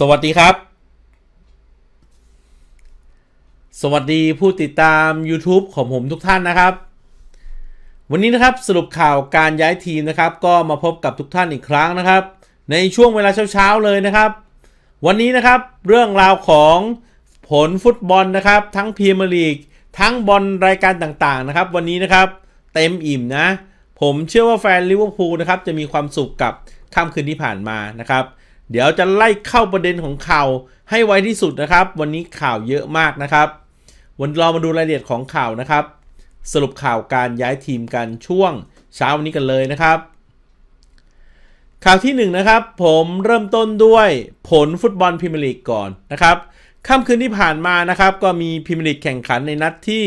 สวัสดีครับ สวัสดีผู้ติดตาม YouTube ของผมทุกท่านนะครับ วันนี้นะครับสรุปข่าวการย้ายทีมนะครับ ก็มาพบกับทุกท่านอีกครั้งนะครับ ในช่วงเวลาเช้าๆ เลยนะครับ วันนี้นะครับเรื่องราวของผลฟุตบอลนะครับ ทั้งพรีเมียร์ลีกทั้งบอลรายการต่างๆ นะครับ วันนี้นะครับเต็มอิ่มนะ ผมเชื่อว่าแฟนลิเวอร์พูลนะครับ จะมีความสุขกับค่ำคืนที่ผ่านมานะครับเดี๋ยวจะไล่เข้าประเด็นของข่าวให้ไวที่สุดนะครับ วันนี้ข่าวเยอะมากนะครับ วันเรามาดูรายละเอียดของข่าวนะครับ สรุปข่าวการย้ายทีมกันช่วงเช้าวันนี้กันเลยนะครับ ข่าวที่1นนะครับ ผมเริ่มต้นด้วยผลฟุตบอลพรีเมียร์ลีกก่อนนะครับค่ำคืนที่ผ่านมานะครับ ก็มีพรีเมียร์ลีกแข่งขันในนัดที่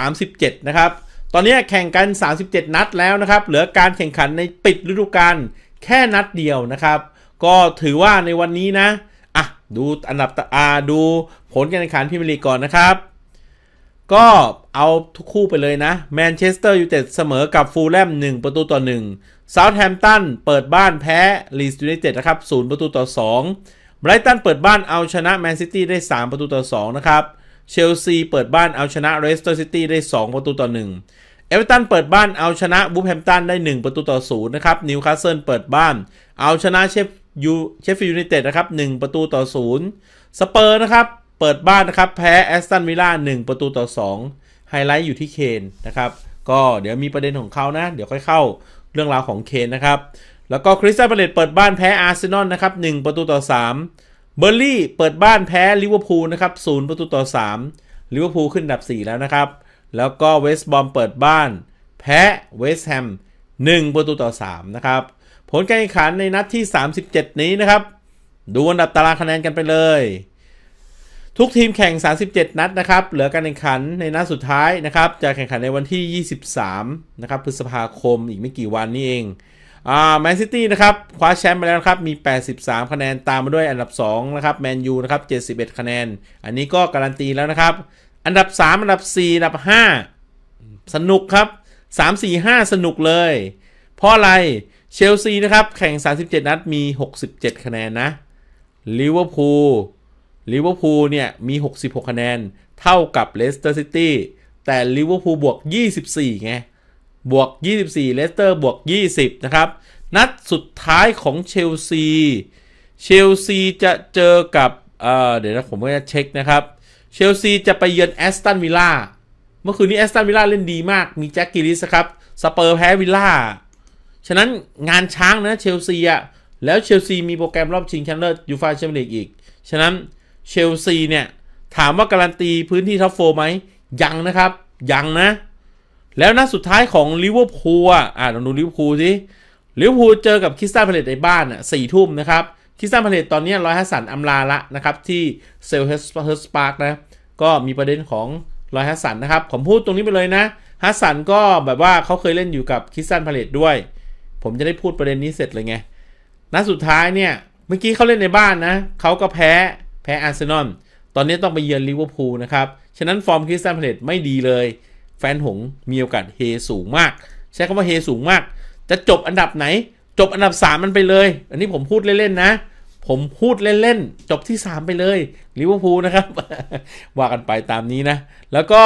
37 นะครับตอนนี้แข่งกัน 37 นัดแล้วนะครับ เหลือการแข่งขันในปิดฤดูกาลแค่นัดเดียวนะครับก็ถือว่าในวันนี้นะ อ่ะ ดูอันดับอาดูผลการแข่งขันพิมลีกก่อนนะครับ ก็เอาทุกคู่ไปเลยนะแมนเชสเตอร์ยูไนเต็ดเสมอกับฟูลแลม1 ประตูต่อ1เซาว์แฮมป์ตันเปิดบ้านแพ้ลีสยูไนเต็ดนะครับ 0 ประตูต่อ2ไบรตันเปิดบ้านเอาชนะแมนซิตี้ได้ 3 ประตูต่อ2นะครับเชลซี เปิดบ้าน เอาชนะเรสเตอร์ซิตี้ได้ 2 ประตูต่อ1เอเวอรตันเปิดบ้าน เอาชนะบูแฮมตันได้1 ประตูต่อ0นะครับนิวคาสเซิลเปิดบ้านเอาชนะเชฟยูเชฟฟิลด์ยูไนเต็ดนะครับ1ประตูต่อ0สเปอร์นะครับเปิดบ้านนะครับแพ้แอสตันวิลล่า1ประตูต่อ2ไฮไลท์อยู่ที่เคนนะครับก็เดี๋ยวมีประเด็นของเขานะ เดี๋ยวค่อยเข้าเรื่องราวของเคนนะครับแล้วก็คริสตัลเปเลตเปิดบ้านแพ้อาร์เซนอลนะครับ1ประตูต่อ3เบอร์ลี่เปิดบ้านแพ้ลิเวอร์พูลนะครับ0ประตูต่อ3ลิเวอร์พูลขึ้นดับ 4 แล้วนะครับ แล้วก็เวสต์บอมเปิดบ้านแพ้เวสต์แฮม1ประตูต่อ 3 นะครับผลการแข่งขันในนัดที่ 37 นี้นะครับ ดูอันดับตารางคะแนนกันไปเลย ทุกทีมแข่ง 37 นัดนะครับ เหลือการแข่งขันในนัดสุดท้ายนะครับ จะแข่งขันในวันที่ 23 นะครับ พฤษภาคมอีกไม่กี่วันนี้เองแมนซิตี้นะครับคว้าแชมป์ไปแล้วครับ มี 83 คะแนนตามมาด้วยอันดับ 2 นะครับแมนยูนะครับ71 คะแนน อันนี้ก็การันตีแล้วนะครับ อันดับ 3 อันดับ4อันดับ 5 สนุกครับ 3 4 5สนุกเลย เพราะอะไรเชลซีนะครับแข่ง 37 นัดมี 67 คะแนนนะ ลิเวอร์พูล ลิเวอร์พูลเนี่ยมี 66 คะแนนเท่ากับเลสเตอร์ซิตี้แต่ลิเวอร์พูลบวก 24 ไงบวก 24 เลสเตอร์บวก 20 นะครับ นัดสุดท้ายของเชลซี เชลซีจะเจอกับเเดี๋ยวนะผมก็จะเช็คนะครับ เชลซีจะไปเยือนแอสตันวิลล่าเมื่อคืนนี้แอสตันวิลล่าเล่นดีมากมีแจ็คกิลิสครับสเปอร์แพ้วิลล่าฉะนั้นงานช้างนะเชลซีอ่ะ แล้วเชลซีมีโปรแกรมรอบชิงแชนะเลิศยูฟาแชมเปี้ยนลีกอีก ฉะนั้นเชลซีเนี่ยถามว่าการันตีพื้นที่ท็อปโฟไหม ยังนะครับ ยังนะ แล้วนัดสุดท้ายของลิเวอร์พูลอ่ะลองดูลิเวอร์พูลสิลิเวอร์พูลเจอกับคริสตัลพาเลตในบ้านอ่ะสี่ทุ่มนะครับคริสตัลพาเลตตอนนี้ร้อยฮัสสันอัมลาละนะครับที่เซลเฮสเ์สปาร์กนะ ก็มีประเด็นของร้อยฮัสสันนะครับผมพูดตรงนี้ไปเลยนะ ฮัสสันก็แบบว่าเขาเคยเล่นอยู่กับคริสตัลพาเลตด้วยผมจะได้พูดประเด็นนี้เสร็จเลยไง นัดสุดท้ายเนี่ย เมื่อกี้เขาเล่นในบ้านนะ เขาก็แพ้แพ้อาร์เซนอลตอนนี้ต้องไปเยือนลิเวอร์พูลนะครับ ฉะนั้นฟอร์มคริสตัลเพลตไม่ดีเลย แฟนหงมีโอกาสเฮสูงมาก ใช้คำว่าเฮสูงมาก จะจบอันดับไหน จบอันดับ 3 มันไปเลย อันนี้ผมพูดเล่น ๆ นะ ผมพูดเล่น ๆ จบที่ 3 ไปเลย ลิเวอร์พูลนะครับ ว่ากันไปตามนี้นะ แล้วก็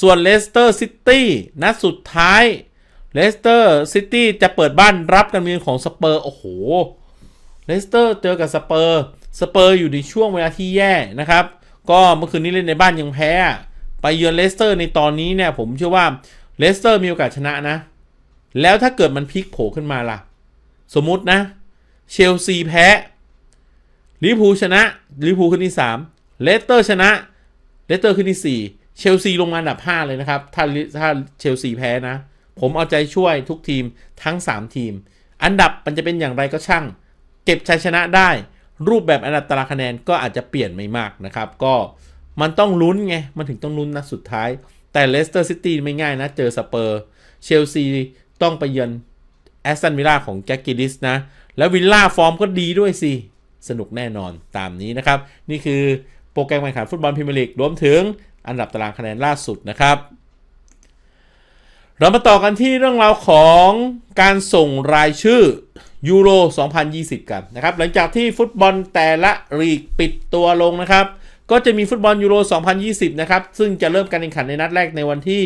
ส่วนเลสเตอร์ซิตี้นัดสุดท้ายเลสเตอร์ซิตี้จะเปิดบ้านรับการมีของสเปอร์ โอ้โห เลสเตอร์เจอกับสเปอร์ สเปอร์อยู่ในช่วงเวลาที่แย่นะครับ ก็เมื่อคืนนี้เล่นในบ้านยังแพ้ ไปเยือนเลสเตอร์ในตอนนี้เนี่ย ผมเชื่อว่าเลสเตอร์มีโอกาสชนะนะ แล้วถ้าเกิดมันพลิกโผขึ้นมาล่ะ สมมตินะ เชลซีแพ้ ลิพูชนะ ลิพูขึ้นที่3เลสเตอร์ชนะ เลสเตอร์ขึ้นที่4 เชลซีลงมาอันดับ5เลยนะครับถ้าถ้าเชลซีแพ้นะผมเอาใจช่วยทุกทีมทั้ง 3 ทีม อันดับมันจะเป็นอย่างไรก็ช่าง เก็บชัยชนะได้ รูปแบบอันดับตารางคะแนนก็อาจจะเปลี่ยนไม่มากนะครับ ก็มันต้องลุ้นไง มันถึงต้องลุ้นนะสุดท้าย แต่เลสเตอร์ซิตี้ไม่ง่ายนะเจอสเปอร์ เชลซีต้องไปเยือนแอสตันวิลล่าของแจ็คกิลิสนะ แล้ววิลล่าฟอร์มก็ดีด้วยสิ สนุกแน่นอนตามนี้นะครับนี่คือโปรแกรมการแข่งขันฟุตบอลพรีเมียร์ลีกรวมถึงอันดับตารางคะแนนล่าสุดนะครับเรามาต่อกันที่เรื่องราวของการส่งรายชื่อยูโร 2020 กันนะครับ หลังจากที่ฟุตบอลแต่ละลีกปิดตัวลงนะครับ ก็จะมีฟุตบอลยูโร 2020 นะครับซึ่งจะเริ่มการแข่งขันในนัดแรกในวันที่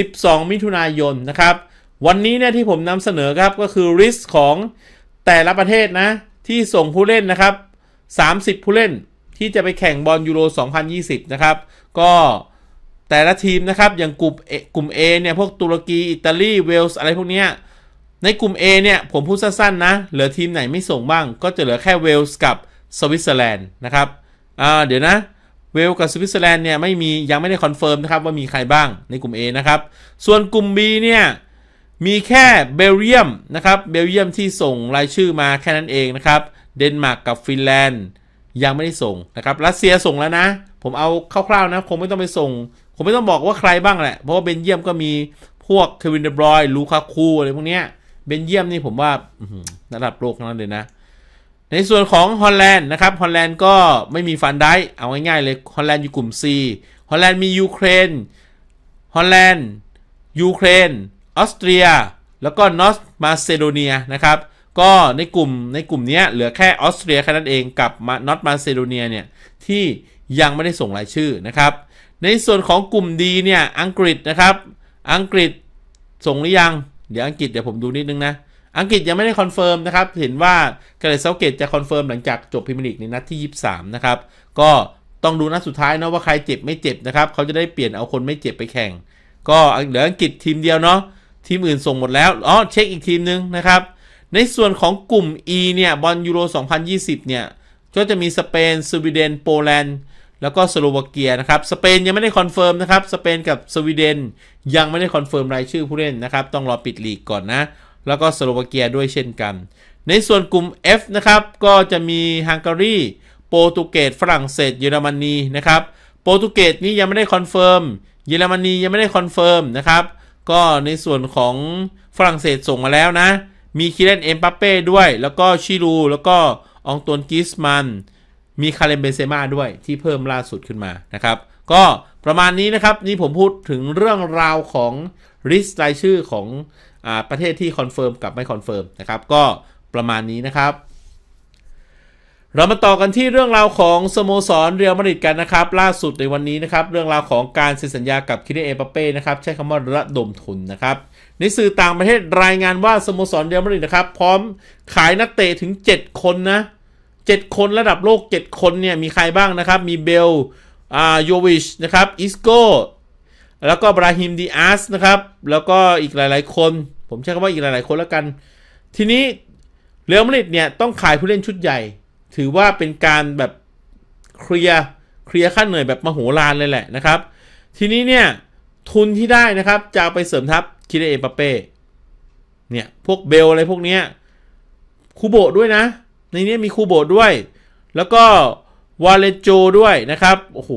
12 มิถุนายนนะครับวันนี้เนี่ยที่ผมนำเสนอครับก็คือริสของแต่ละประเทศนะ ที่ส่งผู้เล่นนะครับ 30 ผู้เล่น ที่จะไปแข่งบอลยูโร 2020 นะครับก็แต่ละทีมนะครับอย่างกลุ่มกลุ่ม A เนี่ยพวกตุรกีอิตาลีเวลส์อะไรพวกเนี้ยในกลุ่ม A เนี่ยผมพูดสั้นๆนะเหลือทีมไหนไม่ส่งบ้าง ก็จะเหลือแค่เวลส์กับสวิตเซอร์แลนด์นะครับอ่าเดี๋ยวนะเวลกับสวิตเซอร์แลนด์เนี่ยไม่มียังไม่ได้คอนเฟิร์มนะครับว่ามีใครบ้างในกลุ่ม A นะครับ ส่วนกลุ่ม B เนี่ยมีแค่เบลเยียมนะครับเบลเยียมที่ส่งรายชื่อมาแค่นั้นเองนะครับเดนมาร์กกับฟินแลนด์ยังไม่ได้ส่งนะครับรัสเซียส่งแล้วนะ ผมเอาคร่าวๆนะคงไม่ต้องไปส่งผมไม่ต้องบอกว่าใครบ้างแหละ เพราะว่าเบนเยียมก็มีพวกเควินเดบรอย ลูคาคูอะไรพวกนี้ เบนเยียมนี่ผมว่าระดับโลกนั้นเลยนะ ในส่วนของฮอลแลนด์นะครับ ฮอลแลนด์ก็ไม่มีฟันได้เอาง่ายๆเลย ฮอลแลนด์อยู่กลุ่ม C ฮอลแลนด์มียูเครน ฮอลแลนด์ ยูเครน ออสเตรีย แล้วก็นอสมาซิโดเนียนะครับ ก็ในกลุ่มในกลุ่มนี้เหลือแค่ออสเตรียแค่นั้นเอง กับนอสมาซิโดเนียเนี่ยที่ยังไม่ได้ส่งรายชื่อนะครับในส่วนของกลุ่มดีเนี่ย อังกฤษนะครับ อังกฤษส่งหรือยังเดี๋ยวอังกฤษเดี๋ยวผมดูนิดนึงนะ อังกฤษยังไม่ได้คอนเฟิร์มนะครับเห็นว่าเกเรตเซาเกตจะคอนเฟิร์มหลังจากจบพรีเมียร์ลีกในนัดที่ 23นะครับก็ต้องดูนัดสุดท้ายนะว่าใครเจ็บไม่เจ็บนะครับ เขาจะได้เปลี่ยนเอาคนไม่เจ็บไปแข่ง ก็เหลืออังกฤษทีมเดียวเนาะทีมอื่นส่งหมดแล้วอ๋อเช็คอีกทีมนึงนะครับ ในส่วนของกลุ่ม E เนี่ยบอลยูโร2020เนี่ยก็จะมีสเปนสวีเดน โปแลนด์แล้วก็สโลวาเกียนะครับ สเปนยังไม่ได้คอนเฟิร์มนะครับ สเปนกับสวีเดนยังไม่ได้คอนเฟิร์มรายชื่อผู้เล่นนะครับ ต้องรอปิดลีกก่อนนะ แล้วก็สโลวาเกียด้วยเช่นกัน ในส่วนกลุ่ม F นะครับ ก็จะมีฮังการี โปรตุเกส ฝรั่งเศส เยอรมนีนะครับ โปรตุเกสนี้ยังไม่ได้คอนเฟิร์ม เยอรมนียังไม่ได้คอนเฟิร์มนะครับ ก็ในส่วนของฝรั่งเศสส่งมาแล้วนะ มีคิเลนเอ็มปัปเป้ด้วย แล้วก็ชิลู แล้วก็องตวนกิสมันมีคาเลมเบเซมาด้วยที่เพิ่มล่าสุดขึ้นมานะครับ ก็ประมาณนี้นะครับ นี่ผมพูดถึงเรื่องราวของลิสต์รายชื่อของอประเทศที่คอนเฟิร์มกับไม่คอนเฟิร์มนะครับก็ประมาณนี้นะครับ เรามาต่อกันที่เรื่องราวของสโมสรเรียลมาดริดกันนะครับ ล่าสุดในวันนี้นะครับ เรื่องราวของการเซ็นสัญญากับคิเิเอปเป้นะครับใช้คำว่าระดมทุนนะครับในสื่อต่างประเทศรายงานว่าสโมสรเรียลมาดริดนะครับพร้อมขายนักเตะถึง 7 คนนะ7 คนระดับโลก 7 คนเนี่ยมีใครบ้างนะครับ มีเบล อ่าโยวิชนะครับอิสโกแล้วก็บราฮิมดีอาสนะครับ แล้วก็อีกหลายๆคน ผมใช้คำว่าอีกหลายๆคนแล้วกัน ทีนี้เรอมริดเนี่ยต้องขายผู้เล่นชุดใหญ่ ถือว่าเป็นการแบบเคลียร์เคลียร์ค่าเหนื่อยแบบมโหฬารเลยแหละนะครับ ทีนี้เนี่ย ทุนที่ได้นะครับจะไปเสริมทัพคิดเอปาเป้เนี่ยพวกเบลอะไรพวกเนี้ยคูโบด้วยนะในนี้มีคูโบด้วย แล้วก็วาเลโจด้วยนะครับ โอ้โห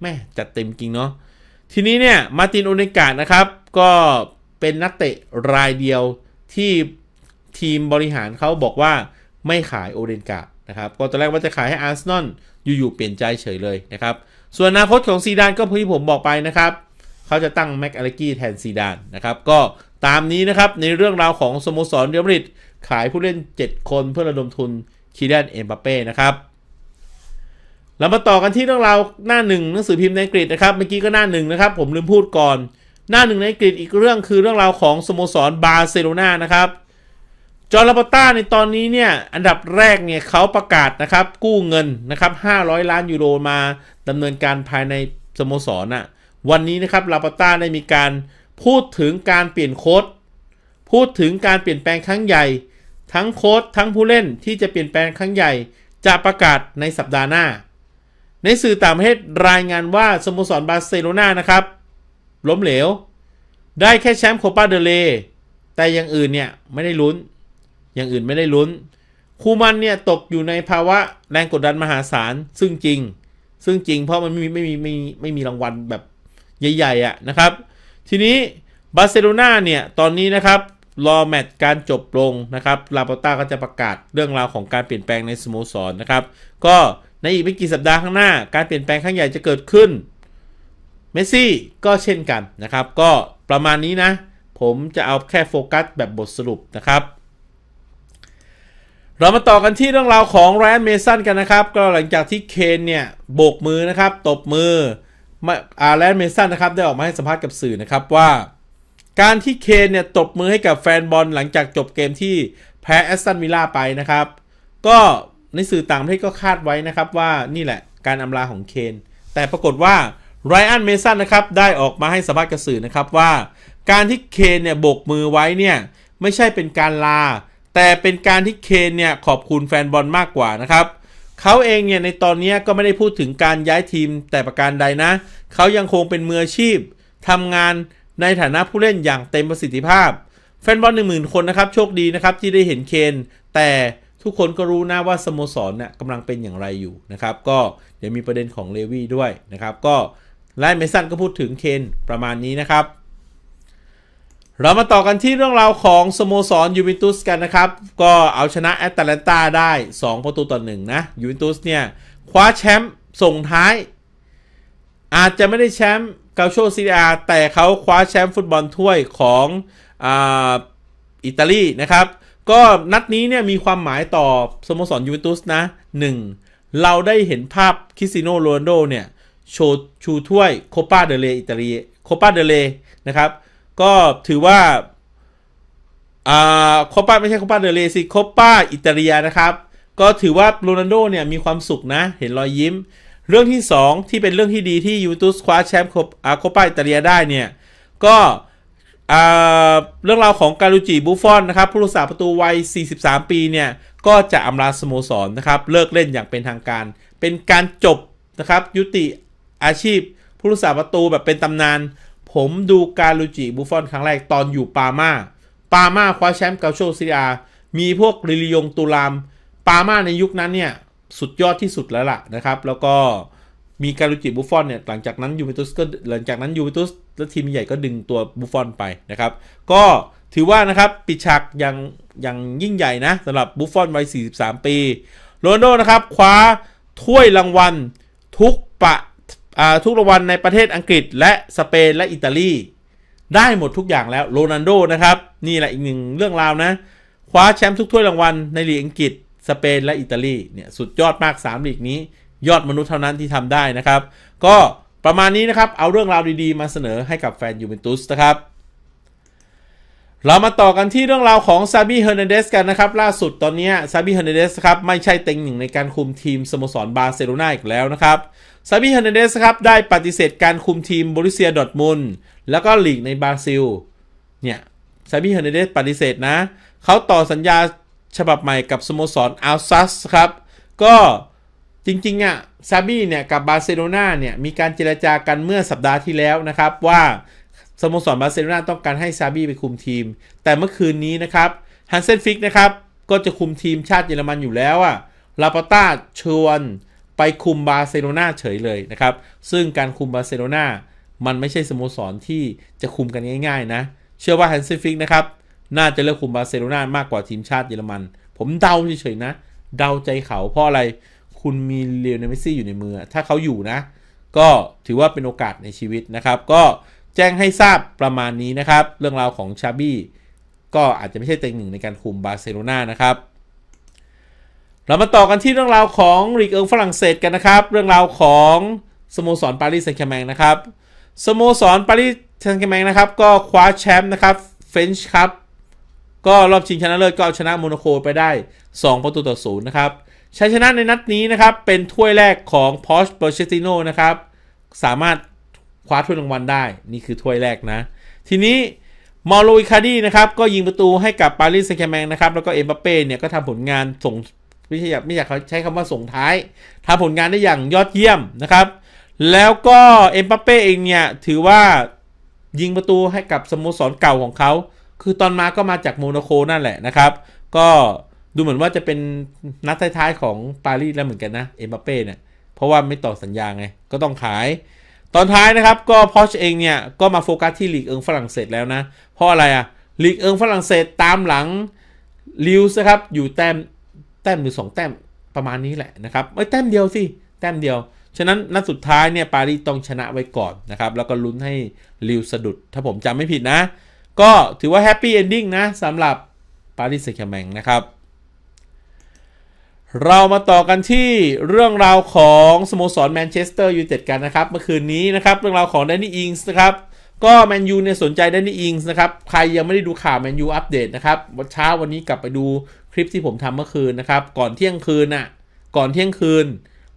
แม่จัดเต็มจริงเนาะทีนี้เนี่ยมาตินโอเนกานะครับ ก็เป็นนักเตะรายเดียวที่ทีมบริหารเขาบอกว่าไม่ขายโอเดนกาดนะครับก็ตอนแรกว่าจะขายให้อาร์เซนอลอยู่ๆเปลี่ยนใจเฉยเลยนะครับ ส่วนอนาคตของซีดานก็เพิ่ผมบอกไปนะครับเขาจะตั้งแม็กอเลกี้แทนซีดานนะครับ ก็ตามนี้นะครับในเรื่องราวของสโมสรเรอยบดริดขายผู้เล่น 7 คนเพื่อระดมทุนคีเดนเอ็มบัปเป้นะครับเรามาต่อกันที่เรื่องราวหน้าหนึ่งหนังสือพิมพ์ในอังกฤษนะครับเมื่อกี้ก็หน้าหนึ่งนะครับผมลืมพูดก่อนหน้าหนึ่งในอังกฤษอีกเรื่องคือเรื่องราวของสโมสรบาร์เซโลนานะครับจอร์ลาปต้าในตอนนี้เนี่ยอันดับแรกเนี่ยเขาประกาศนะครับกู้เงินนะครับ500 ล้านยูโรมาดำเนินการภายในสโมสรน่ะวันนี้นะครับลาปต้าได้มีการพูดถึงการเปลี่ยนโค้ดพูดถึงการเปลี่ยนแปลงครั้งใหญ่ ทั้งโค้ดทั้งผู้เล่นที่จะเปลี่ยนแปลงครั้งใหญ่จะประกาศในสัปดาห์หน้า ในสื่อต่างประเทศรายงานว่าสโมสรบาร์เซโลนานะครับ ล้มเหลว ได้แค่แชมป์โคปาเดเลแต่อย่างอื่นเนี่ยไม่ได้ลุ้น อย่างอื่นไม่ได้ลุ้น คูมันเนี่ยตกอยู่ในภาวะแรงกดดันมหาศาล ซึ่งจริง ซึ่งจริง เพราะมันไม่มีไม่มีไม่มีไม่มีรางวัลแบบใหญ่ๆอะ่ะนะครับ ทีนี้บาร์เซโลนาเนี่ยตอนนี้นะครับรอแมตช์การจบลงนะครับลาปอต้าก็จะประกาศเรื่องราวของการเปลี่ยนแปลงในสโมสรนนะครับ ก็ในอีกไม่กี่สัปดาห์ข้างหน้าการเปลี่ยนแปลงครั้งใหญ่จะเกิดขึ้นเมสซี่ก็เช่นกันนะครับก็ประมาณนี้นะ ผมจะเอาแค่โฟกัสแบบบทสรุปนะครับ เรามาต่อกันที่เรื่องราวของแรนเมสันกันนะครับ ก็หลังจากที่เคนเนี่ยโบกมือนะครับ ตบมืออาแรนเมสันนะครับได้ออกมาให้สัมภาษณ์กับสื่อนะครับว่าการที่เคนเนี่ยตบมือให้กับแฟนบอลหลังจากจบเกมที่แพ้แอสตันวิลล่าไปนะครับก็ในสื่อต่างประเทศก็คาดไว้นะครับว่านี่แหละการอำลาของเคน แต่ปรากฏว่าไรอันเมสันนะครับได้ออกมาให้สัมภาษณ์กับสื่อนะครับว่า การที่เคนเนี่ยโบกมือไว้เนี่ยไม่ใช่เป็นการลา แต่เป็นการที่เคนเนี่ยขอบคุณแฟนบอลมากกว่านะครับเขาเองเนี่ยในตอนนี้ก็ไม่ได้พูดถึงการย้ายทีมแต่ประการใดนะ เขายังคงเป็นมืออาชีพทำงานในฐานะผู้เล่นอย่างเต็มประสิทธิภาพ แฟนบอลหนึ่งหมื่นคนนะครับ โชคดีนะครับที่ได้เห็นเคน แต่ทุกคนก็รู้นะ ว่าสโมสรเนี่ยกำลังเป็นอย่างไรอยู่นะครับก็เดี๋ยวมีประเด็นของเลวี่ด้วยนะครับ ก็ไลน์เมสันก็พูดถึงเคน ประมาณนี้นะครับ เรามาต่อกันที่เรื่องราวของสโมสรยูเวนตุสกันนะครับ ก็เอาชนะแอตแลนตาได้2ประตูต่อหนึ่งนะยูเวนตุสเนี่ยคว้าแชมป์ส่งท้าย อาจจะไม่ได้แชมป์เกาโชซีเรแต่เขาคว้าแชมป์ฟุตบอลถ้วยของออิตาลีนะครับ ก็นัดนี้เนี่ยมีความหมายต่อสโมสรยูเวนตุสนะ 1. เราได้เห็นภาพคริสติโนโรนโดเนี่ยโชว์ชูถ้วยโคปาเดเลอิตาลีโคปาเดเลนะครับก็ถือว่าอ่าโคปาไม่ใช่โคปาเดเลสิโคปาอิตาลีนะครับ ก็ถือว่าโรนโดเนี่ยมีความสุขนะ เห็นรอยยิ้มเรื่องที่ 2 ที่เป็นเรื่องที่ดีที่ยูทูสคว้าแชมป์อาโคปาอิตาเลียได้เนี่ยก็เรื่องราวของการูจิบูฟอนนะครับ ผู้รักษาประตูวัย 43 ปีเนี่ยก็จะอำลาสโมสรนนะครับเลิกเล่นอย่างเป็นทางการ เป็นการจบนะครับยุติอาชีพ ผู้รักษาประตูแบบเป็นตำนาน ผมดูการูจิบูฟอนครั้งแรก ตอนอยู่ปามาปามาคว้าแชมป์เกาโชซิอา มีพวกริลิยงตูรามปามาในยุคนั้นเนี่ยสุดยอดที่สุดแล้วล่ะนะครับ แล้วก็มีการุจิบุฟฟอนเนี่ยหลังจากนั้น ยูเวนตุสก็หลังจากนั้นยูเวนตุส และทีมใหญ่ก็ดึงตัวบุฟฟอนไปนะครับ ก็ถือว่านะครับ ปิดฉากอย่างอย่างยิ่งใหญ่นะสำหรับบุฟฟอนวัย43 ปีโรนโดนะครับ คว้าถ้วยรางวัล ทุกปะทุกรางวัลในประเทศอังกฤษและสเปน และอิตาลีได้หมดทุกอย่างแล้วโรนันโดนะครับนี่แหละอีกหนึ่งเรื่องราวนะคว้าแชมป์ทุกถ้วยรางวัลในลีกอังกฤษสเปน และอิตาลีเนี่ยสุดยอดมาก3ลีกนี้ยอดมนุษย์เท่านั้นที่ทำได้นะครับ ก็ประมาณนี้นะครับเอาเรื่องราวดีๆมาเสนอให้กับแฟน ยูเวนตุสนะครับเรามาต่อกันที่เรื่องราวของซาบีเฮอร์เนเดสกันนะครับ ล่าสุดตอนนี้ซาบีเฮอร์เนเดสครับไม่ใช่เต็งหนึ่งในการคุมทีม สโมสรบาร์เซโลนาอีกแล้วนะครับซาบีเฮอร์เนเดสครับได้ปฏิเสธการคุมทีมบริเซียดอทมุลแล้วก็หลีกในบราซิลเนี่ยซาบีเฮอร์เนเดสปฏิเสธนะเขาต่อสัญญาฉบับใหม่กับสโมสรอัลซัสครับ ก็จริง ๆ อ่ะซาบี้เนี่ย กับบาร์เซโลนาเนี่ย มีการเจรจากันเมื่อสัปดาห์ที่แล้วนะครับ ว่า สโมสรบาร์เซโลนาต้องการให้ซาบี้ไปคุมทีม แต่เมื่อคืนนี้นะครับฮันเซนฟิกนะครับ ก็จะคุมทีมชาติเยอรมันอยู่แล้วอ่ะลาปาต้าชวนไปคุมบาร์เซโลนาเฉยเลยนะครับ ซึ่งการคุมบาร์เซโลนามันไม่ใช่สโมสรที่จะคุมกันง่ายๆนะเชื่อว่าฮันเซนฟิกนะครับน่าจะเลือกคุมบาร์เซโลนามากกว่าทีมชาติเยอรมัน ผมเดาเฉยๆนะ เดาใจเขาเพราะอะไร คุณมีเลียวเนเมซี่อยู่ในมือ ถ้าเขาอยู่นะ ก็ถือว่าเป็นโอกาสในชีวิตนะครับ ก็แจ้งให้ทราบประมาณนี้นะครับ เรื่องราวของชาบี้ก็อาจจะไม่ใช่เต็งหนึ่งในการคุมบาร์เซโลนานะครับ เรามาต่อกันที่เรื่องราวของลีกเอิงฝรั่งเศสกันนะครับ เรื่องราวของสโมสรปารีสแซงต์แชร์แมงนะครับ สโมสรปารีสแซงต์แชร์แมงนะครับก็คว้าแชมป์นะครับเฟนช์ครับก็รอบชิงชนะเลิศก็เอาชนะโมนาโกไปได้ 2 ประตูต่อศูนย์นะครับชัยชนะในนัดนี้นะครับ เป็นถ้วยแรกของพอชเปอร์เชติโนนะครับ สามารถคว้าถ้วยรางวัลได้นี่คือถ้วยแรกนะ ทีนี้มาโลอิคาดีนะครับ ก็ยิงประตูให้กับปารีสแซงต์แชร์แมงนะครับ แล้วก็เอ็มบัปเป้เนี่ยก็ทำผลงานส่ง ไม่ใช่ไม่อยากใช้คำว่าส่งท้ายทำผลงานได้อย่างยอดเยี่ยมนะครับ แล้วก็เอ็มบัปเป้เองเนี่ยถือว่ายิงประตูให้กับสโมสรเก่าของเขาคือตอนมาก็มาจากโมนาโคนั่นแหละนะครับ ก็ดูเหมือนว่าจะเป็นนัดท้ายๆของปารีสแล้วเหมือนกันนะเอ็มบัปเป้เนี่ย เพราะว่าไม่ต่อสัญญาไงก็ต้องขาย ตอนท้ายนะครับก็พอชเองเนี่ย ก็มาโฟกัสที่ลีกเอิงฝรั่งเศสแล้วนะ เพราะอะไรอะลีกเอิงฝรั่งเศสตามหลังลิวส์นะครับ อยู่แต้มแต้มหรือสองแต้มประมาณนี้แหละนะครับไม่แต้มเดียวสิแต้มเดียว ฉะนั้นนัดสุดท้ายเนี่ยปารีสต้องชนะไว้ก่อนนะครับแล้วก็ลุ้นให้ลิวสะดุด ถ้าผมจำไม่ผิดนะก็ถือว่าแฮปปี้เอนดิ้งนะสำหรับปาริสเซคแมงนะครับ เรามาต่อกันที่เรื่องราวของสโมสรแมนเชสเตอร์ยูไนเต็ดกันนะครับเมื่อคืนนี้นะครับ เรื่องราวของแดนนี่อิงส์นะครับก็แมนยูเนี่ยสนใจแดนนี่อิงส์นะครับใครยังไม่ได้ดูข่าวแมนยูอัปเดตนะครับวันเช้าวันนี้กลับไปดูคลิปที่ผมทำเมื่อคืนนะครับก่อนเที่ยงคืนอ่ะก่อนเที่ยงคืน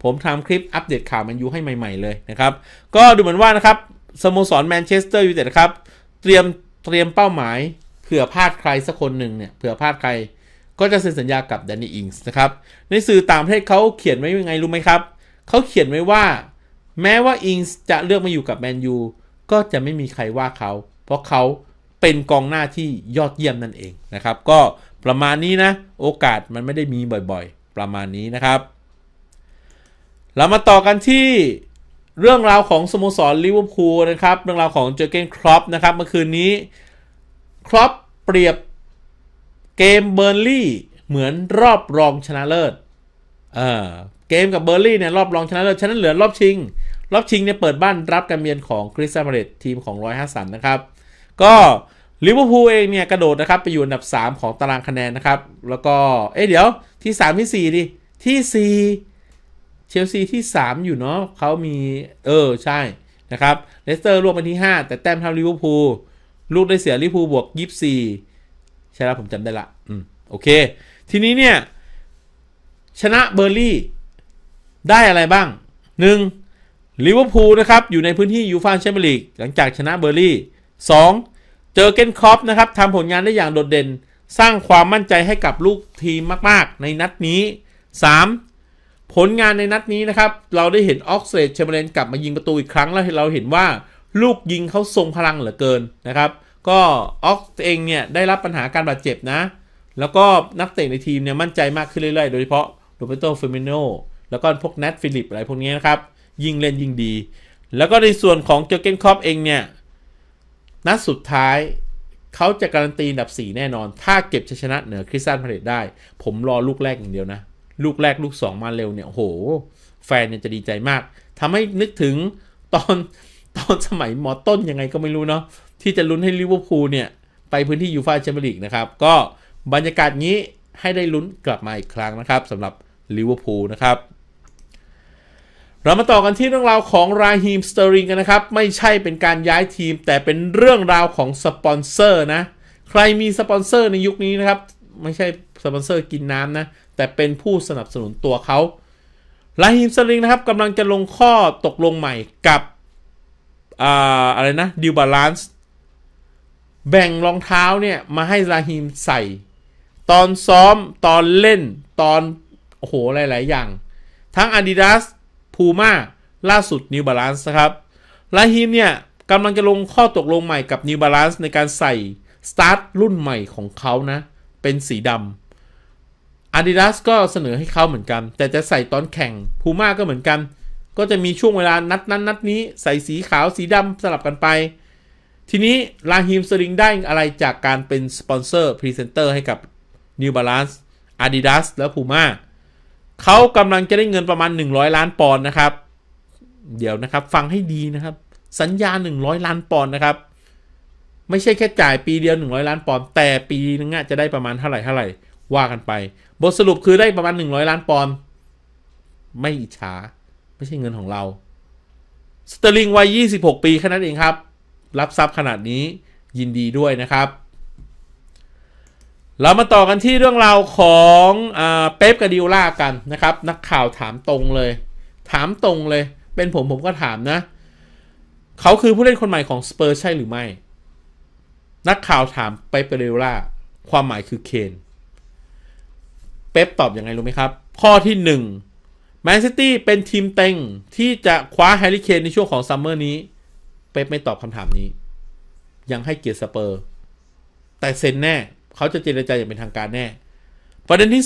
ผมทำคลิปอัปเดตข่าวแมนยูให้ใหม่ ๆเลยนะครับก็ดูเหมือนว่านะครับสโมสรแมนเชสเตอร์ยูไนเต็ดครับเตรียมเตรียมเป้าหมายเผื่อพลาดใครสักคนหนึ่งเนี่ยเผื่อพลาดใครก็จะเซ็นสัญญากับแดนนี่อิงส์นะครับ ในสื่อต่างประเทศเขาเขียนไว้ยังไงรู้ไหมครับ เขาเขียนไว้ว่า แม้ว่าอิงส์จะเลือกมาอยู่กับแมนยูก็จะไม่มีใครว่าเขาเพราะเขาเป็นกองหน้าที่ยอดเยี่ยมนั่นเองนะครับ ก็ประมาณนี้นะ โอกาสมันไม่ได้มีบ่อยๆ ประมาณนี้นะครับ เรามาต่อกันที่เรื่องราวของสโมสรลิเวอร์พูลนะครับเรื่องราวของเจอเกนครอปนะครับเมื่อคืนนี้ครอปเปรียบเกมเบอร์ลี่เหมือนรอบรองชนะเลิศเออเกมกับเบอร์ลี่เนี่ยรอบรองชนะเลิศฉะนั้นเหลือรอบชิง รอบชิงเนี่ยเปิดบ้านรับการเมียนของคริสตัลมาเรตทีมของร้อยห้าสันนะครับก็ลิเวอร์พูลเองเนี่ยกระโดดนะครับไปอยู่อันดับ3ของตารางคะแนนนะครับแล้วก็เอ๊ะเดี๋ยวที่3ที่4ดิที่4เชลซี ที่ 3 อยู่เนาะเขามี เออ ใช่นะครับ เลสเตอร์ร่วมเป็นที่ 5แต่แต้มเท่าลิเวอร์พูลลูกได้เสียลิเวอร์พูลบวก24ใช่แล้วผมจำได้ละ อืม โอเค ทีนี้เนี่ย ชนะเบอร์ลี่ได้อะไรบ้าง 1. ลิเวอร์พูลนะครับ อยู่ในพื้นที่ยูฟ่าแชมเปี้ยนลีกหลังจากชนะเบอร์ลี่ 2. เจอเกนคอปนะครับทำผลงานได้อย่างโดดเด่น สร้างความมั่นใจให้กับลูกทีมมาก ๆในนัดนี้ 3. ผลงานในนัดนี้นะครับ เราได้เห็นออกเซดเชมเบรนกลับมายิงประตูอีกครั้งแล้วเราเห็นว่าลูกยิงเขาทรงพลังเหลือเกินนะครับ ก็ออกเองเนี่ย ได้รับปัญหาการบาดเจ็บนะ แล้วก็นักเตะในทีมเนี่ยมั่นใจมากขึ้นเรื่อยๆ โดยเฉพาะโรเบโตเฟมิโนแล้วก็พวกเนทฟิลิปอะไรพวกนี้นะครับ ยิงเล่นยิงดี แล้วก็ในส่วนของเจอเกนคอปเองเนี่ยนัดสุดท้ายเขาจะการันตีอันดับ 4 แน่นอน ถ้าเก็บชัยชนะเหนือคริสตันพาเลตได้ ผมรอลูกแรกอย่างเดียวนะลูกแรกลูก 2 มาเร็วเนี่ยโห แฟนเนี่ยจะดีใจมาก ทำให้นึกถึงตอนตอนสมัยมอต้นยังไงก็ไม่รู้เนาะที่จะลุ้นให้ลิเวอร์พูลเนี่ย ไปพื้นที่ยูฟาแชมเปี้ยนลีกนะครับ ก็บรรยากาศนี้ให้ได้ลุ้นกลับมาอีกครั้งนะครับสำหรับลิเวอร์พูลนะครับ เรามาต่อกันที่เรื่องราวของราฮีมสเตอริงกันนะครับ ไม่ใช่เป็นการย้ายทีมแต่เป็นเรื่องราวของสปอนเซอร์นะใครมีสปอนเซอร์ในยุคนี้นะครับไม่ใช่สปอนเซอร์กินน้ำนะ แต่เป็นผู้สนับสนุนตัวเขาลาฮิมสลิงนะครับกำลังจะลงข้อตกลงใหม่กับออะไรนะดิวบาลานซ์แบ่งรองเท้าเนี่ย มาให้ลาฮิมใส่ ตอนซ้อมตอนเล่นตอน โอ้โหหลาย ๆอย่าง ทั้ง Adidas Puma ล่าสุด New Balance นะครับลาฮิมเนี่ยกำลังจะลงข้อตกลงใหม่กับ New Balance ในการใส่สตาร์ทรุ่นใหม่ของเขานะเป็นสีดำ Adidas ก็เสนอให้เขาเหมือนกัน แต่จะใส่ตอนแข่ง Puma ก็เหมือนกัน ก็จะมีช่วงเวลานัดนั้นนัดนี้ใส่สีขาวสีดำสลับกันไป ทีนี้ลาฮิมสลิงได้อะไรจากการเป็นสปอนเซอร์พรีเซนเตอร์ให้กับ New Balance Adidas และ Puma เขากำลังจะได้เงินประมาณ 100 ล้านปอนด์นะครับ เดี๋ยวนะครับ ฟังให้ดีนะครับ สัญญา 100 ล้านปอนด์นะครับ ไม่ใช่แค่จ่าย ปีเดียว100 ล้านปอนด์แต่ปีนึงจะได้ประมาณเท่าไหร่เท่าไหร่ว่ากันไปบทสรุปคือได้ประมาณหนึ่งร้อยล้านปอนด์ไม่อิจฉาไม่ใช่เงินของเราสเตอร์ลิงวัย26 ปีแค่นั้นเองครับ รับทรัพย์ขนาดนี้ยินดีด้วยนะครับ เรามาต่อกันที่เรื่องราวของเป๊ปกับดิโอล่ากันนะครับ นักข่าวถามตรงเลย ถามตรงเลยเป็นผมผมก็ถามนะ เขาคือผู้เล่นคนใหม่ของสเปอร์ใช่หรือไม่ นักข่าวถามเป๊ปกับดิโอล่าความหมายคือเคนเป๊ปตอบอยังไง รู้ไหมครับ ข้อที่1แมนซิตี้ เป็น ทีม เต็ง ที่จะคว้าแฮร์รี่เคนใน ช่วง ของ ซัมเมอร์ นี้ เป๊ปไม่ตอบคำถามนี้ ยังให้เกียรติสเปอร์ แต่ เซ็น แน่ เขาจะเจรจาอย่าง เป็นทางการ แน่ประเด็นที่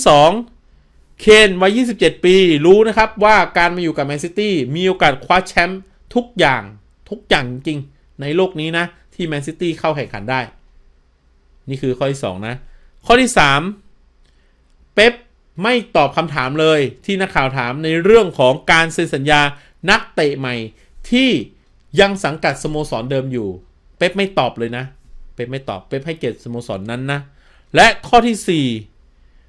2 เคนวัย27 ปีรู้นะครับว่าการมาอยู่กับแมนซิตี้มีโอกาสคว้าแชมป์ทุกอย่าง ทุกอย่างจริงในโลกนี้นะที่แมนซิตี้เข้าแข่งขันได้ นี่คือข้อที่2นะข้อที่3เป๊ปไม่ตอบคำถามเลยที่นักข่าวถามในเรื่องของการเซ็นสัญญานักเตะใหม่ที่ยังสังกัดสโมสรเดิมอยู่ เป๊ปไม่ตอบเลยนะเป๊ปไม่ตอบเป๊ปให้เกียรติสโมสรนนั้นนะ และข้อที่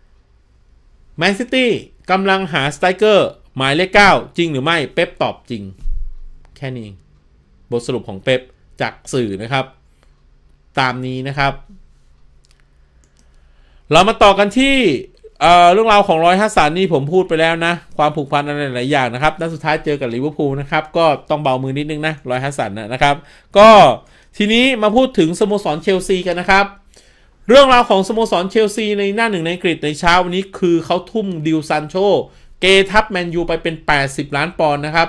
4แมนซิตี้กำลังหาสไตรเกอร์หมายเลข9จริงหรือไม่เป๊ปตอบจริง แค่นี้บทสรุปของเป๊ปจากสื่อนะครับ ตามนี้นะครับ เรามาต่อกันที่เอ่อเรื่องราวของร้อยฮัสสันนี่ผมพูดไปแล้วนะ ความผูกพันอะไรหลายอย่างนะครับนัดสุดท้ายเจอกับลิเวอร์พูลนะครับ ก็ต้องเบามือนิดนึงนะร้อยฮัสสันนะครับ ก็ทีนี้มาพูดถึงสโมสรเชลซีกันนะครับ เรื่องราวของสโมสรเชลซีในหน้าหนึ่งในอังกฤษ ในเช้าวันนี้คือเขาทุ่มดิวซันโชเกทับแมนยูไปเป็น 80 ล้านปอนด์นะครับ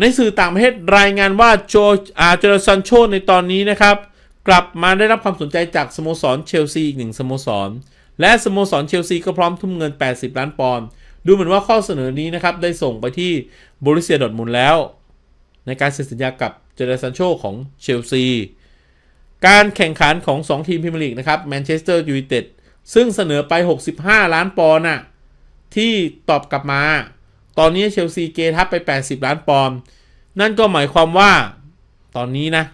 ในสื่อต่างประเทศรายงานว่าโจอาเจอรซันโชในตอนนี้นะครับกลับมาได้รับความสนใจจากสโมสรเชลซีอีกหนึ่งสโมสรและสโมสรเชลซี ก็พร้อมทุ่มเงิน 80 ล้านปอนด์ ดูเหมือนว่าข้อเสนอนี้นะครับ ได้ส่งไปที่บริเซียดอดมุนแล้ว ในการเซ็นสัญญากับเจเดซันโชของเชลซี การแข่งขันของ 2 ทีมพิม์ลีกนะครับ แมนเชสเตอร์ยูไนเต็ดซึ่งเสนอไป 65 ล้านปอนด์น่ะที่ตอบกลับมา ตอนนี้เชลซีเกทับไป 80 ล้านปอนด์นั่นก็หมายความว่าตอนนี้นะ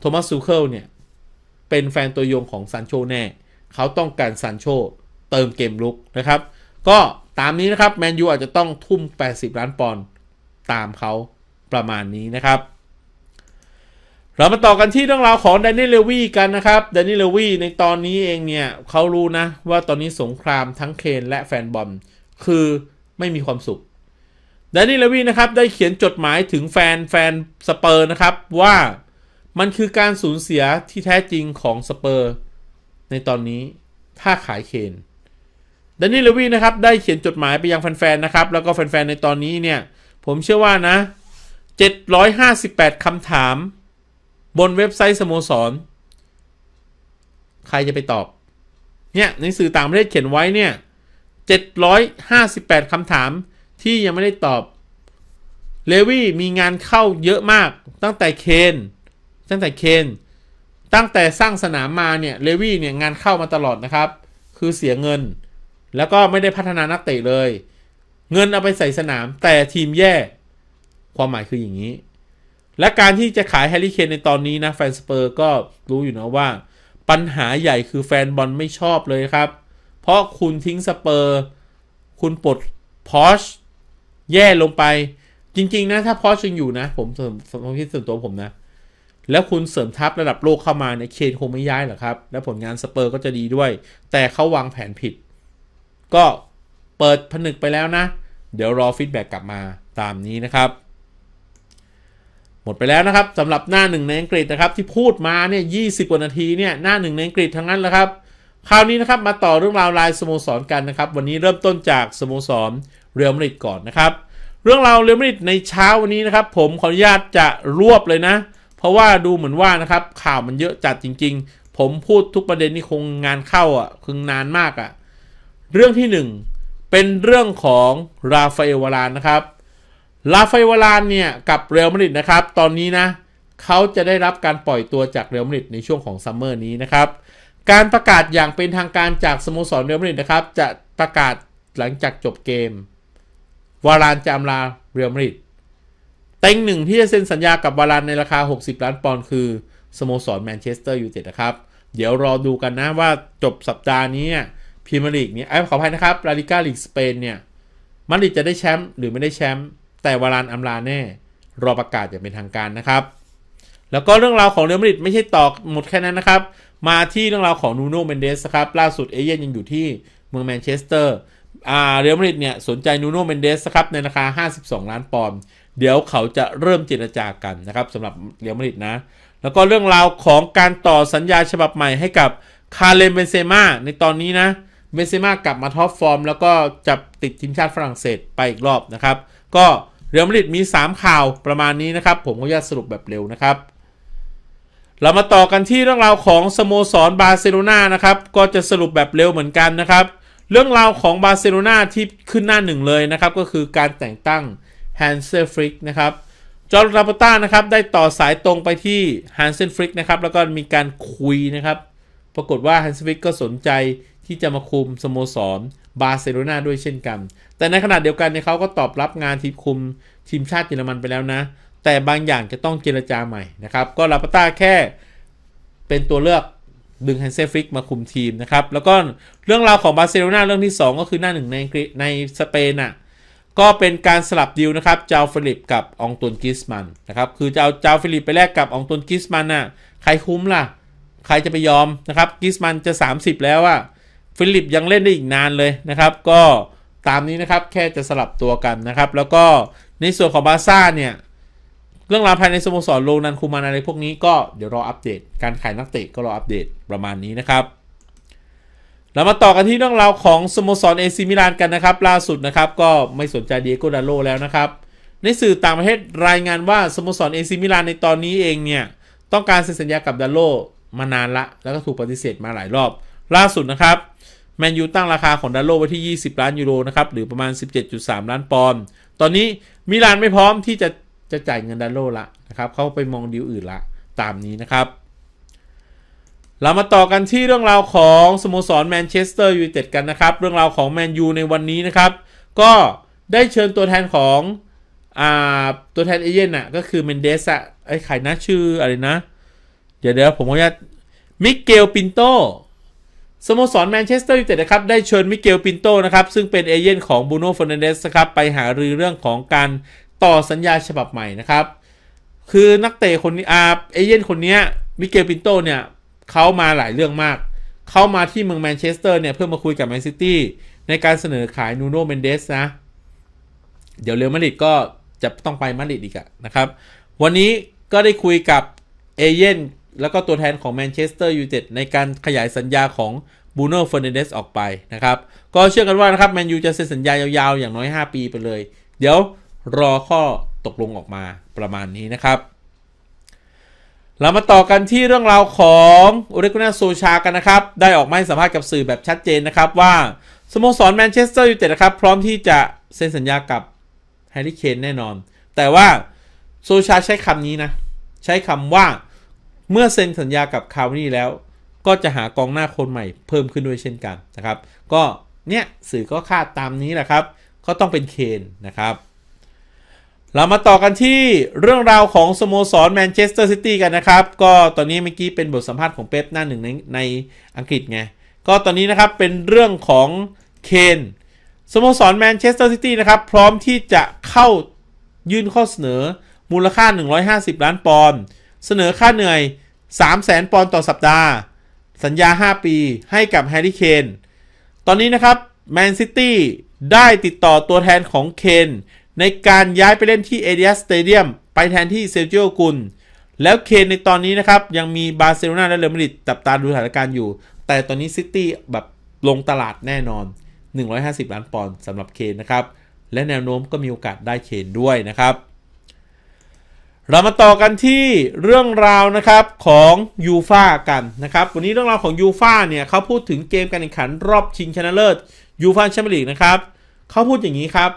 โทมัสซูเคิลเนี่ยเป็นแฟนตัวยงของซันโชแน่เขาต้องการซันโชเติมเกมลุกนะครับ ก็ตามนี้นะครับแมนยูอาจจะต้องทุ่ม 80 ล้านปอนด์ตามเขาประมาณนี้นะครับ เรามาต่อกันที่เรื่องราวของแดนนี่เลวีกันนะครับแดนนี่เลวีในตอนนี้เองเนี่ยเขารู้นะว่าตอนนี้สงครามทั้งเคนและแฟนบอลคือไม่มีความสุขแดนนี่เลวีนะครับ ได้เขียนจดหมายถึงแฟนแฟนสเปอร์นะครับว่ามันคือการสูญเสียที่แท้จริงของสเปอร์ในตอนนี้ถ้าขายเคนดดนนี่เลวีนะครับ ได้เขียนจดหมายไปยังแฟนๆ นะครับ แล้วก็แฟนๆ ในตอนนี้เนี่ย ผมเชื่อว่านะ 758 คำถาม บนเว็บไซต์สโมสร ใครจะไปตอบ เนี่ย ในสื่อต่างประเทศเขียนไว้เนี่ย 758 คำถามที่ยังไม่ได้ตอบ เลวี่มีงานเข้าเยอะมาก ตั้งแต่เคน ตั้งแต่เคนตั้งแต่สร้างสนามมาเนี่ย เลวี่เนี่ยงานเข้ามาตลอดนะครับ คือเสียเงิน แล้วก็ไม่ได้พัฒนานักเตะเลย เงินเอาไปใส่สนาม แต่ทีมแย่ ความหมายคืออย่างนี้ และการที่จะขายแฮร์รี่เคนในตอนนี้นะ แฟนสเปอร์ก็รู้อยู่นะว่า ปัญหาใหญ่คือแฟนบอลไม่ชอบเลยครับ เพราะคุณทิ้งสเปอร์ คุณปลดพอชแย่ลงไป จริงๆนะถ้าพอชยังอยู่นะ ผมผมคิดส่วนตัวผมนะแล้วคุณเสริมทัพระดับโลกเข้ามาเนี่ยเคนคงไม่ย้ายหรอกครับ และผลงานสเปอร์ก็จะดีด้วย แต่เขาวางแผนผิด ก็เปิดผนึกไปแล้วนะเดี๋ยวรอฟีดแบ็กกลับมาตามนี้นะครับหมดไปแล้วนะครับสำหรับหน้าหนึ่งในอังกฤษนะครับที่พูดมาเนี่ยยีกว่านาทีเนี่ยหน้าหนึ่งในอังกฤษทั้งนั้นแหละครับ คราวนี้นะครับมาต่อเรื่องราวลายสโมสรกันนะครับ วันนี้เริ่มต้นจากสโมสรเรอยลมาดริดก่อนนะครับ เรื่องราวเรอยลมาดริดในเช้าวันนี้นะครับผมขออนุญาตจะรวบเลยนะราะว่าดูเหมือนว่านะครับข่าวมันเยอะจัดจริงๆ ผมพูดทุกประเด็นนี่คงงานเข้าอ่ะคือนานมากอ่ะเรื่องที่ 1 เป็นเรื่องของราฟาเอลวารานนะครับราฟาเอลวารานเนี่ยกับเรอัลมาดริดนะครับตอนนี้นะเขาจะได้รับการปล่อยตัวจากเรอัลมาดริดในช่วงของซัมเมอร์นี้นะครับการประกาศอย่างเป็นทางการจากสโมสรเรอัลมาดริดนะครับจะประกาศหลังจากจบเกม วารานจะอำลาเรอัลมาดริดเต็งหนึ่งที่จะเซ็นสัญญากับบารันในราคา 60 ล้านปอนด์คือ สโมสรแมนเชสเตอร์ยูไนเต็ดนะครับ เดี๋ยวรอดูกันนะว่าจบสัปดาห์นี้พรีเมียร์ลีกเนี่ยไอ้ขออภัยนะครับลาลิก้าลีกสเปนเนี่ยมาดริดจะได้แชมป์หรือไม่ได้แชมป์แต่วารันอัมลาแน่ รอประกาศอย่างเป็นทางการนะครับ แล้วก็เรื่องราวของเรอัลมาดริดไม่ใช่ต่อหมดแค่นั้นนะครับมาที่เรื่องราวของนูโน่เมนเดสครับล่าสุดเอเย่นยังอยู่ที่เมืองแมนเชสเตอร์เรอัลมาดริดเนี่ยสนใจนูโน่เมนเดสครับในราคา52 ล้านปอนด์เดี๋ยวเขาจะเริ่มเจรจากันนะครับสำหรับเรียวมาริดนะ แล้วก็เรื่องราวของการต่อสัญญาฉบับใหม่ให้กับคาเลมเบนเซม่าในตอนนี้นะเบนเซม่ากลับมาท็อปฟอร์ม แล้วก็จับติดทีมชาติฝรั่งเศสไปอีกรอบนะครับ ก็เรียมาริดมี 3 ข่าวประมาณนี้นะครับ ผมก็จะสรุปแบบเร็วนะครับ เรามาต่อกันที่เรื่องราวของสโมสรบาร์เซโลนานะครับก็จะสรุปแบบเร็วเหมือนกันนะครับเรื่องราวของบาร์เซโลนาที่ขึ้นหน้าหนึ่งเลยนะครับก็คือการแต่งตั้งฮันเซอร์ฟริกนะครับ จอร์ดราปต้านะครับ ได้ต่อสายตรงไปที่ฮันเซนฟริกนะครับ แล้วก็มีการคุยนะครับ ปรากฏว่าฮันเซนฟริกก็สนใจที่จะมาคุมสโมสรบาร์เซโลนาด้วยเช่นกัน แต่ในขณะเดียวกันเนี่ยเขาก็ตอบรับงานทีมคุมทีมชาติเยอรมันไปแล้วนะ แต่บางอย่างจะต้องเจรจาใหม่นะครับ ก็ลาปต้าแค่เป็นตัวเลือกดึงฮันเซฟริกมาคุมทีมนะครับแล้วก็เรื่องราวของบาร์เซโลนาเรื่องที่ 2 ก็คือหน้าหนึ่งในในสเปนอะ่ะก็เป็นการสลับดิวนะครับเจ้าฟิลิปกับองตุนกิสมันนะครับคือจะเอาเจ้าฟิลิปไปแลกกับองตุนกิสมันน่ะใครคุ้มล่ะ ใครจะไปยอมนะครับกิสมันจะ 30 แล้วอะฟิลิปยังเล่นได้อีกนานเลยนะครับ ก็ตามนี้นะครับ แค่จะสลับตัวกันนะครับ แล้วก็ในส่วนของบาซ่าเนี่ยเรื่องราวภายในสโมสรโรนันคูมานอะไร พวกนี้ ก็เดี๋ยวรออัปเดตการขายนักเตะก็รออัปเดตประมาณนี้นะครับเรามาต่อกันที่เรื่องราวของสโมสรเอซิมิลานกันนะครับ ล่าสุดนะครับ ก็ไม่สนใจเดียโกดาโลแล้วนะครับ ในสื่อต่างประเทศรายงานว่า สโมสรเอซิมิลานในตอนนี้เองเนี่ย ต้องการเซ็นสัญญากับดาโลมานานละแล้วก็ถูกปฏิเสธมาหลายรอบล่าสุดนะครับ แมนยูตั้งราคาของดาโลไว้ที่ 20 ล้านยูโรนะครับ หรือประมาณ 17.3 ล้านปอนด์ตอนนี้มิลานไม่พร้อมที่จะจะจ่ายเงินดาโลละนะครับเขาไปมองดีลอื่นละ ตามนี้นะครับเรามาต่อกันที่เรื่องราวของสโมสรแมนเชสเตอร์ยูไนเต็ดกันนะครับ เรื่องราวของแมนยูในวันนี้นะครับ ก็ได้เชิญตัวแทนของอตัวแทนเอเย่นอะก็คือเมนเดสอะไอ้ไข่นะชื่ออะไรนะ เดี๋ยวเดี๋ยวผมขออนุญาตมิเกลปินโต สโมสรแมนเชสเตอร์ยูไนเต็ดนะครับ ได้เชิญมิเกลปินโตนะครับ ซึ่งเป็นเอเย่นของบูโน่ฟอนเดเดสครับ ไปหารือเรื่องของการต่อสัญญาฉบับใหม่นะครับ คือนักเตะคนนี้อาเอเย่นคนนี้มิเกลปินโตเนี่ยเขามาหลายเรื่องมาก เขามาที่เมืองแมนเชสเตอร์เนี่ยเพื่อมาคุยกับแมนซิตี้ในการเสนอขายนูโนเมนเดสนะ เดี๋ยวเรอัลมาดริดก็จะต้องไปมาดริดอีกะนะครับ วันนี้ก็ได้คุยกับเอเย่นแล้วก็ตัวแทนของแมนเชสเตอร์ยูไนเต็ดในการขยายสัญญาของบูโน่เฟอร์เนเดสออกไปนะครับ ก็เชื่อกันว่านะครับแมนยูจะเซ็นสัญญายาวๆอย่างน้อย 5 ปีไปเลย เดี๋ยวรอข้อตกลงออกมาประมาณนี้นะครับเรามาต่อกันที่เรื่องราวของอุริกุนาโซชา กันนะครับ ได้ออกมาให้สัมภาษณ์กับสื่อแบบชัดเจนนะครับ ว่าสโมสรแมนเชสเตอร์ยูไนเต็ดนะครับ พร้อมที่จะเซ็นสัญญากับแฮร์รี่เคนแน่นอน แต่ว่าโซชาใช้คำนี้นะ ใช้คำว่าเมื่อเซ็นสัญญากับคาวนี่แล้ว ก็จะหากองหน้าคนใหม่เพิ่มขึ้นด้วยเช่นกันนะครับ ก็เนี่ยสื่อก็คาดตามนี้แหละครับ ก็ต้องเป็นเคนนะครับเรามาต่อกันที่เรื่องราวของ สโมสรแมนเชสเตอร์ซิตี้กันนะครับ ก็ตอนนี้เมื่อกี้เป็นบทสัมภาษณ์ของเป๊ปหน้าหนึ่งในในอังกฤษไงก็ตอนนี้นะครับเป็นเรื่องของเคนสโมสรแมนเชสเตอร์ซิตี้นะครับ พร้อมที่จะเข้ายื่นข้อเสนอมูลค่า 150 ล้านปอนด์เสนอค่าเหนื่อย 3 0 0 0 0นปอนด์ต่อสัปดาห์ สัญญา 5 ปีให้กับแฮร์รี่เคนตอนนี้นะครับแมนซิตี้ได้ติดต่อตัวแทนของเคนในการย้ายไปเล่นที่เอเดียสเตเดียมไปแทนที่เซลจิโอกุนแล้วเคนในตอนนี้นะครับ ยังมีบาร์เซโลนาและเรอัลมาดริดจับตาดูสถานการณ์อยู่ แต่ตอนนี้ซิตี้แบบลงตลาดแน่นอน 150 ล้านปอนด์สำหรับเคนนะครับ และแนวโน้มก็มีโอกาสได้เคนด้วยนะครับ เรามาต่อกันที่เรื่องราวนะครับของยูฟากันนะครับ วันนี้เรื่องราวของยูฟาเนี่ยเขาพูดถึงเกมการแข่งขันรอบชิงชนะเลิศยูฟาแชมเปี้ยนลีกนะครับเขาพูดอย่างนี้ครับ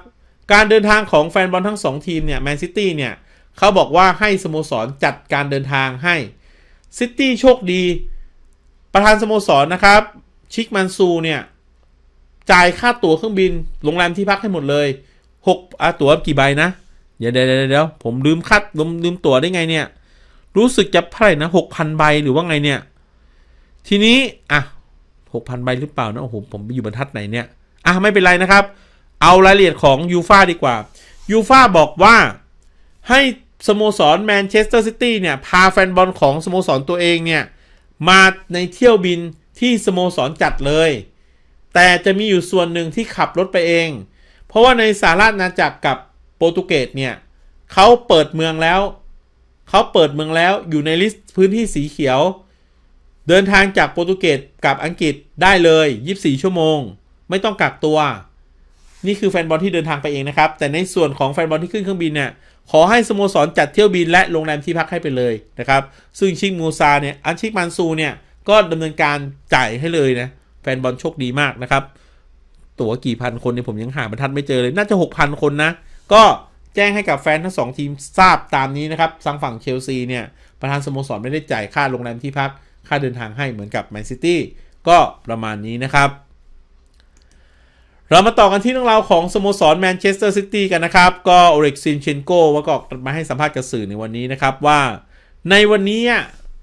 การเดินทางของแฟนบอลทั้ง 2 ทีมเนี่ยแมนซิตี้เนี่ย เขาบอกว่าให้สโมสรจัดการเดินทางให้ซิตี้โชคดี ประธานสโมสรนะครับ ชิกมันซูเนี่ยจ่ายค่าตั๋วเครื่องบินโรงแรมที่พักให้หมดเลย6อ่ะตั๋วกี่ใบนะ เดี๋ยวเดี๋ยวเดี๋ยวผมลืมคัดลืมลืมตั๋วได้ไงเนี่ย รู้สึกจะเท่าไหร่นะหกพันใบหรือว่าไงเนี่ย ทีนี้อ่ะหกพันใบหรือเปล่านะโอ้โหผมไปอยู่บรรทัดไหนเนี่ยอ่ะไม่เป็นไรนะครับเอารายละเอียดของยูฟาดีกว่า ยูฟาบอกว่าให้สโมสรแมนเชสเตอร์ซิตี้เนี่ย พาแฟนบอลของสโมสรตัวเองเนี่ย มาในเที่ยวบินที่สโมสรจัดเลย แต่จะมีอยู่ส่วนหนึ่งที่ขับรถไปเอง เพราะว่าในสาราาณาจักรกับโปรตุเกสเนี่ยเขาเปิดเมืองแล้ว เขาเปิดเมืองแล้วอยู่ในลิสต์พื้นที่สีเขียว เดินทางจากโปรตุเกสกับอังกฤษได้เลย24ชั่วโมง ไม่ต้องกักตัวนี่คือแฟนบอลที่เดินทางไปเองนะครับ แต่ในส่วนของแฟนบอลที่ขึ้นเครื่องบินเนี่ยขอให้สโมสรจัดเที่ยวบินและโรงแรมที่พักให้ไปเลยนะครับ ซึ่งชิงมูซาเนี่ยอันชิกมันซูเนี่ยก็ดำเนินการจ่ายให้เลยนะแฟนบอลโชคดีมากนะครับ ตั๋วกี่พันคนเนี่ยผมยังหาบรรทัดไม่เจอเลย น่าจะ 6,000 คนนะ ก็แจ้งให้กับแฟนทั้งสองทีมทราบตามนี้นะครับทางฝั่งเชลซีเนี่ยประธานสโมสรไม่ได้จ่ายค่าโรงแรมที่พัก ค่าเดินทางให้เหมือนกับแมนซิตี้ก็ประมาณนี้นะครับเรามาต่อกันที่เรื่องราวของ สโมสรแมนเชสเตอร์ซิตี้กันนะครับ ก็โอเิ็กซินเชนโกว่าก็มาให้สัมภาษณ์กับสื่อในวันนี้นะครับ ว่าในวันนี้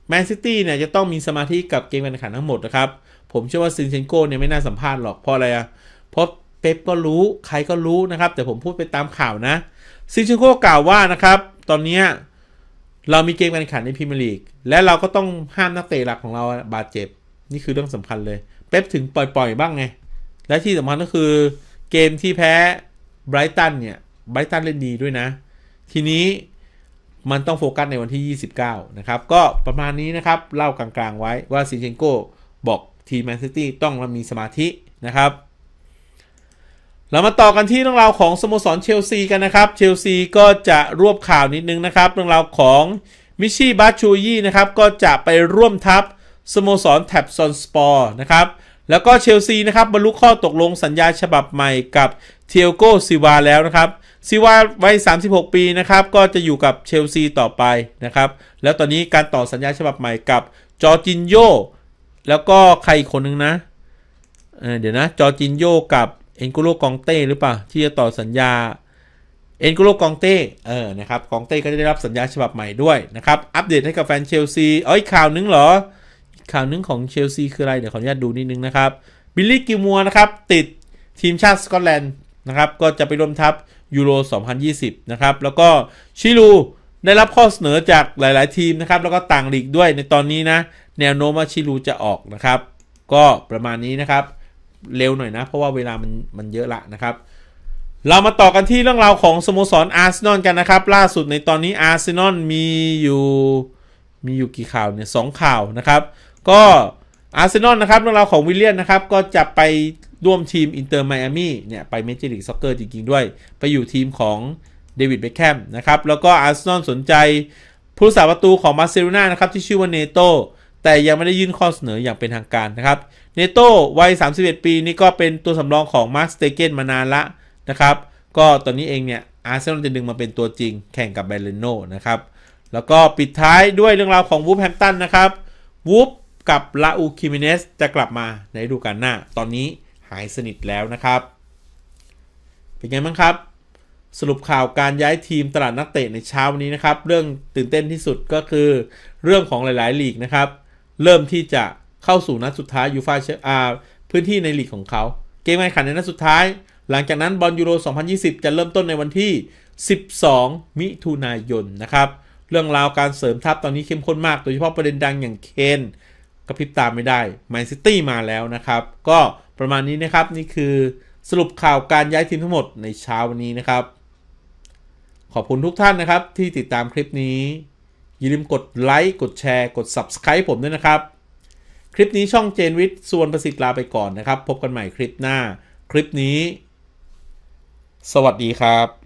แมนซิตี้เนี่ยจะต้องมีสมาธิกับเกมการแข่งขันทั้งหมดนะครับ ผมเชื่อว่าซินเชนโกเนี่ยไม่น่าสัมภาษณ์หรอกเพราะอะไรอะเพราะเป๊ปก็รู้ใครก็รู้นะครับ แต่ผมพูดไปตามข่าวนะ ซินเชนโกกล่าวว่านะครับตอนนี้เรามีเกมการแข่งขันในพรีเมียร์ลีกและเราก็ต้องห้ามนักเตะหลักของเราบาดเจ็บนี่คือเรื่องสำคัญเลยเป๊ปถึงปล่อย ๆบ้างไงและที่สำคัญก็คือเกมที่แพ้ไบรตันเนี่ย ไบรตันเล่นดีด้วยนะ ทีนี้มันต้องโฟกัสในวันที่ 29 นะครับ ก็ประมาณนี้นะครับ เล่ากลางๆ ไว้ว่าซินเชนโกบอกทีมแมนซิตี้ ต้องมีสมาธินะครับ เรามาต่อกันที่เรื่องราวของ สโมสรเชลซีกันนะครับ เชลซีก็จะรวบข่าวนิดนึงนะครับ เรื่องราวของ มิชี่บาชูยี่นะครับ ก็จะไปร่วมทัพสโมสรแท็บซอนสปอร์นะครับแล้วก็เชลซีนะครับบรรลุข้อตกลงสัญญาฉบับใหม่กับ เทียโกซิวาแล้วนะครับ ซิวาวัย36 ปีนะครับก็จะอยู่กับเชลซีต่อไปนะครับแล้วตอนนี้การต่อสัญญาฉบับใหม่กับจอจินโย แล้วก็ใครอีกคนนึงนะเเดี๋ยวนะจอจินโยกับเอ็นกุโรกองเต้หรือเปล่าที่จะต่อสัญญาเอ็นกุโรกองเต้เออนะครับกองเต้ก็จะได้รับสัญญาฉบับใหม่ด้วยนะครับอัปเดตให้กับแฟนเชลซีเอ้ยข่าวนึงเหรอข่าวนึงของเชลซีคืออะไรเดี๋ยวขออนุญาตดูนิดนึงนะครับบิลลี่กิมัวนะครับ ติดทีมชาติสกอตแลนด์นะครับก็จะไปร่วมทัพยูโร 2020 นะครับ แล้วก็ชิลูได้รับข้อเสนอจากหลายๆทีมนะครับ แล้วก็ต่างลีกด้วยในตอนนี้นะแนวโน้มว่าชิลูจะออกนะครับ ก็ประมาณนี้นะครับเร็วหน่อยนะ เพราะว่าเวลามันมันเยอะละนะครับ เรามาต่อกันที่เรื่องราวของสโมสรอาร์เซนอลกันนะครับล่าสุดในตอนนี้อาร์เซนอลมีอยู่มีอยู่กี่ข่าวเนี่ยสองข่าวนะครับก็อาร์เซนอลนะครับเรื่องราวของวิลเลียนนะครับ ก็จะไปร่วมทีมอินเตอร์ไมอามี่เนี่ย ไปเมเจอร์ลีกซ็อกเกอร์จริงๆ ด้วย ไปอยู่ทีมของเดวิดเบคแฮมนะครับ แล้วก็อาร์เซนอลสนใจผู้สาประตูของมาเซโูนานะครับ ที่ชื่อว่าเนโตแต่ยังไม่ได้ยื่นข้อเสนออย่างเป็นทางการนะครับเนโตวัย31 ปีนี่ก็เป็นตัวสำรองของมาร์คสเตเกนมานานละนะครับ ก็ตอนนี้เองเนี่ยอาร์เซนอลจะดึงมาเป็นตัวจริงแข่งกับเบลเลโนนะครับแล้วก็ปิดท้ายด้วยเรื่องราวของวูฟแฮมตันนะครับวูฟกับลาอูคิมิเนสจะกลับมาในฤดูกาลหน้า ตอนนี้หายสนิทแล้วนะครับ เป็นไงบ้างครับ สรุปข่าวการย้ายทีมตลาดนักเตะในเช้า วัน นี้ นะ ครับ เรื่องตื่นเต้นที่สุดก็คือ เรื่องของหลายๆลีก นะครับ เริ่มที่จะเข้าสู่นัดสุด ท้ายยูฟาเชอาพื้นที่ในลีกของเขาเกมไมแข่งขันในนัดสุดท้าย หลังจากนั้นบอลยูโร 2020 จะเริ่มต้นในวันที่ 12 มิถุนายนนะครับเรื่องราวการเสริมทัพตอนนี้เข้มข้นมากโดยเฉพาะประเด็นดังอย่างเคนกระพริบตามไม่ได้แมนซิตี้มาแล้วนะครับ ก็ประมาณนี้นะครับนี่คือสรุปข่าวการย้ายทีมทั้งหมดในเช้าวันนี้นะครับ ขอบคุณทุกท่านนะครับที่ติดตามคลิปนี้อย่าลืมกดไลค์กดแชร์กด Subscribe ผมด้วยนะครับ คลิปนี้ช่องเจนวิทย์ส่วนประสิทธิ์ลาไปก่อนนะครับ พบกันใหม่คลิปหน้า คลิปนี้ สวัสดีครับ